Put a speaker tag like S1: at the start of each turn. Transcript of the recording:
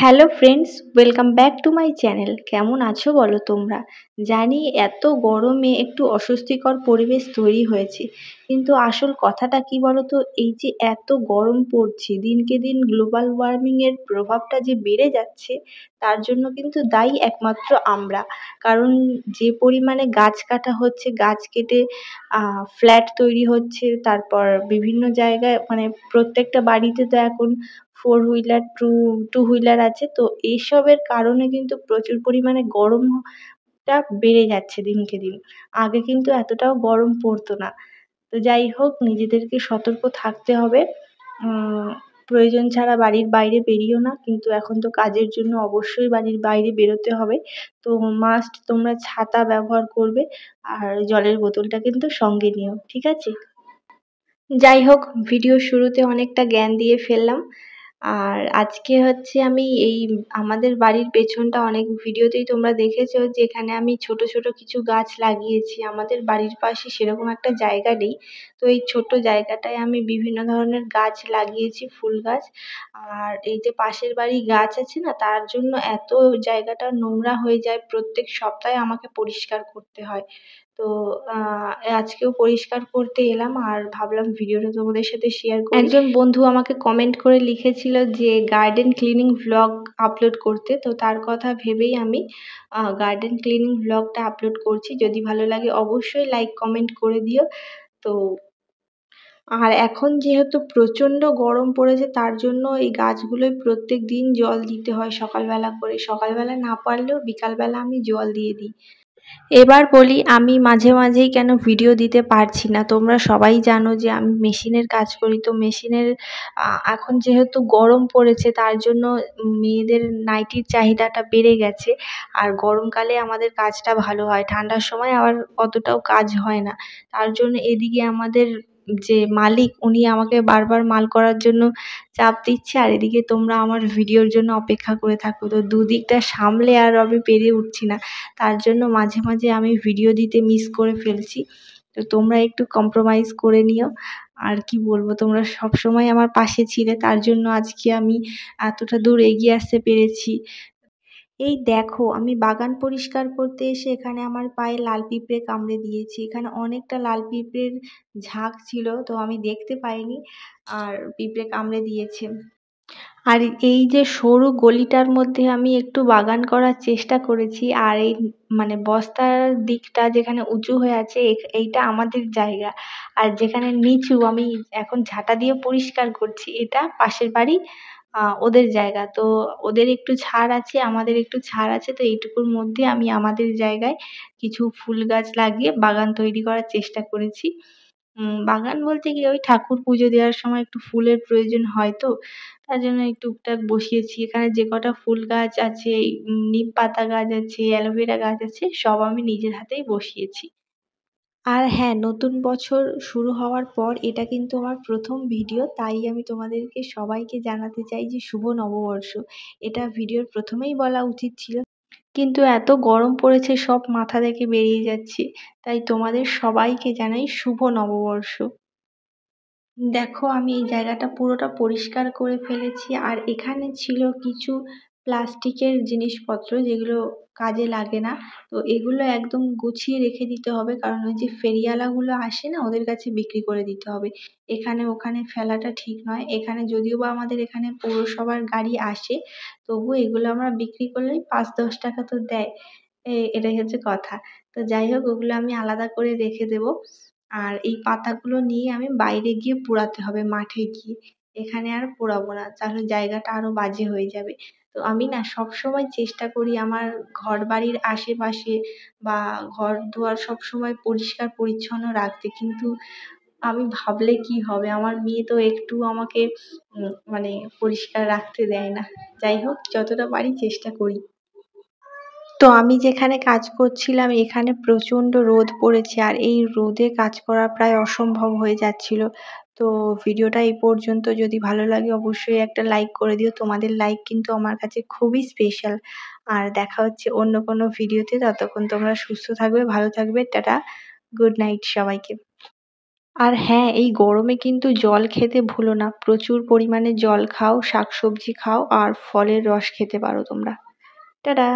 S1: hello friends welcome back to my channel কেমন আছো বলো তোমরা জানি এত গরমে একটু অস্বস্তিকর পরিবেশ তৈরি হয়েছে কিন্তু আসল কথাটা কি বলো তো এই যে এত গরম পড়ছে দিনকে দিন গ্লোবাল ওয়ার্মিংয়ের প্রভাবটা যে বেড়ে যাচ্ছে তার জন্য কিন্তু দায়ী একমাত্র আমরা কারণ যে পরিমাণে গাছ কাটা হচ্ছে গাছ কেটে ফ্ল্যাট তৈরি হচ্ছে তারপর বিভিন্ন জায়গায় মানে প্রত্যেকটা বাড়িতে তো এখন four wheeler two two wheeler আছে তো এইসবের কারণে কিন্তু প্রচুর পরিমাণে গরমটা বেড়ে যাচ্ছে দিনকে দিন আগে কিন্তু এতটাও গরম পড়তো না তো যাই হোক নিজেদেরকে সতর্ক থাকতে হবে প্রয়োজন ছাড়া বাড়ির বাইরে বেরিও না কিন্তু এখন তো কাজের জন্য অবশ্যই বাড়ির বাইরে বেরোতে হবে তো মাস্ট তোমরা ছাতা ব্যবহার করবে আর জলের বোতলটা কিন্তু সঙ্গে নিও ঠিক আছে যাই হোক ভিডিও শুরুতে অনেকটা জ্ঞান দিয়ে ফেললাম আর আজকে হচ্ছে আমি এই আমাদের বাড়ির পেছনটা অনেক ভিডিওতেই তোমরা দেখেছো যেখানে আমি ছোট ছোট কিছু গাছ লাগিয়েছি আমাদের বাড়ির পাশে সেরকম একটা জায়গা নেই তো এই ছোট জায়গাটায় আমি বিভিন্ন ধরনের গাছ লাগিয়েছি ফুল গাছ আর এই যে পাশের বাড়ি গাছ আছে না তার জন্য এত জায়গাটা নোংরা হয়ে যায় প্রত্যেক সপ্তাহে আমাকে পরিষ্কার করতে হয় তো আজকেও পরিষ্কার করতে এলাম আর ভাবলাম ভিডিওটা তোমাদের সাথে শেয়ার করি একজন বন্ধু আমাকে কমেন্ট করে লিখেছিল যে গার্ডেন ক্লিনিং ভ্লগ আপলোড করতে তো তার কথা ভেবেই আমি গার্ডেন ক্লিনিং ভ্লগটা আপলোড করছি যদি ভালো লাগে অবশ্যই লাইক কমেন্ট করে দিও তো আর এখন যেহেতু প্রচণ্ড গরম পড়েছে তার জন্য এই গাছগুলোয় প্রত্যেক দিন জল দিতে হয় সকালবেলা করে সকালবেলা না পারলেও বিকালবেলা আমি জল দিয়ে দিই এবার বলি আমি মাঝে মাঝেই কেন ভিডিও দিতে পারছি না তোমরা সবাই জানো যে আমি মেশিনের কাজ করি তো মেশিনের এখন যেহেতু গরম পড়েছে তার জন্য মেয়েদের নাইটির চাহিদাটা বেড়ে গেছে আর গরমকালে আমাদের কাজটা ভালো হয় ঠান্ডার সময় আবার অতটাও কাজ হয় না তার জন্য এদিকে আমাদের যে মালিক উনি আমাকে বারবার মাল করার জন্য চাপ দিচ্ছে আর এদিকে তোমরা আমার ভিডিওর জন্য অপেক্ষা করে থাকো তো দুদিকটা সামলে আর আমি পেরে উঠছি না তার জন্য মাঝে মাঝে আমি ভিডিও দিতে মিস করে ফেলছি তো তোমরা একটু কম্প্রোমাইজ করে নিও আর কি বলবো তোমরা সব সময় আমার পাশে ছিলে তার জন্য আজকে আমি এতটা দূর এগিয়ে আসতে পেরেছি এই দেখো আমি বাগান পরিষ্কার করতে এসে এখানে আমার পায়ে লাল পিঁপড়ে কামড়ে দিয়েছি এখানে অনেকটা লাল পিঁপড়ের ঝাঁক ছিল তো আমি দেখতে পাইনি আর পিঁপড়ে কামড়ে দিয়েছে আর এই যে সরু গলিটার মধ্যে আমি একটু বাগান করার চেষ্টা করেছি আর এই মানে বস্তার দিকটা যেখানে উঁচু হয়ে আছে এইটা আমাদের জায়গা আর যেখানে নিচু আমি এখন ঝাঁটা দিয়ে পরিষ্কার করছি এটা পাশের বাড়ি ওদের জায়গা তো ওদের একটু ছাড় আছে আমাদের একটু ছাড় আছে তো এইটুকুর মধ্যে আমি আমাদের জায়গায় কিছু ফুল গাছ লাগিয়ে বাগান তৈরি করার চেষ্টা করেছি বাগান বলতে কি ওই ঠাকুর পুজো দেওয়ার সময় একটু ফুলের প্রয়োজন হয় তো তার জন্য এই টুকটাক বসিয়েছি এখানে যে কটা ফুল গাছ আছে নিম পাতা গাছ আছে অ্যালোভেরা গাছ আছে সব আমি নিজের হাতেই বসিয়েছি আর হ্যাঁ নতুন বছর শুরু হওয়ার পর এটা কিন্তু আমার প্রথম ভিডিও তাই আমি তোমাদেরকে সবাইকে জানাতে চাই যে শুভ নববর্ষ এটা ভিডিওর প্রথমেই বলা উচিত ছিল কিন্তু এত গরম পড়েছে সব মাথা থেকে বেরিয়ে যাচ্ছে তাই তোমাদের সবাইকে জানাই শুভ নববর্ষ দেখো আমি এই জায়গাটা পুরোটা পরিষ্কার করে ফেলেছি আর এখানে ছিল কিছু প্লাস্টিকের জিনিসপত্র যেগুলো কাজে লাগে না তো এগুলো একদম গুছিয়ে রেখে দিতে হবে কারণ ওই যে ফেরিওয়ালাগুলো আসে না ওদের কাছে বিক্রি করে দিতে হবে এখানে ওখানে ফেলাটা ঠিক নয় এখানে যদিও বা আমাদের এখানে পৌরসভার গাড়ি আসে তবুও এগুলো আমরা বিক্রি করলে পাঁচ দশ টাকা তো দেয় এটাই হচ্ছে কথা তো যাই হোক ওগুলো আমি আলাদা করে রেখে দেবো আর এই পাতাগুলো নিয়ে আমি বাইরে গিয়ে পোড়াতে হবে মাঠে গিয়ে এখানে আর পোড়াবো না তাহলে জায়গাটা আরও বাজে হয়ে যাবে তো আমি না সব সময় চেষ্টা করি আমার ঘর বাড়ির আশেপাশে বা ঘর দুয়ার সব সময় পরিষ্কার পরিচ্ছন্ন রাখতে কিন্তু আমি ভাবলে কী হবে আমার মেয়ে তো একটু আমাকে মানে পরিষ্কার রাখতে দেয় না যাই হোক যতটা পারি চেষ্টা করি তো আমি যেখানে কাজ করছিলাম এখানে প্রচণ্ড রোদ পড়েছে আর এই রোদে কাজ করা প্রায় অসম্ভব হয়ে যাচ্ছিল তো ভিডিওটা এই পর্যন্ত যদি ভালো লাগে অবশ্যই একটা লাইক করে দিও তোমাদের লাইক কিন্তু আমার কাছে খুবই স্পেশাল আর দেখা হচ্ছে অন্য কোনো ভিডিওতে ততক্ষণ তোমরা সুস্থ থাকবে ভালো থাকবে টাটা গুড নাইট সবাইকে আর হ্যাঁ এই গরমে কিন্তু জল খেতে ভুলো না প্রচুর পরিমাণে জল খাও শাকসবজি খাও আর ফলের রস খেতে পারো তোমরা টাটা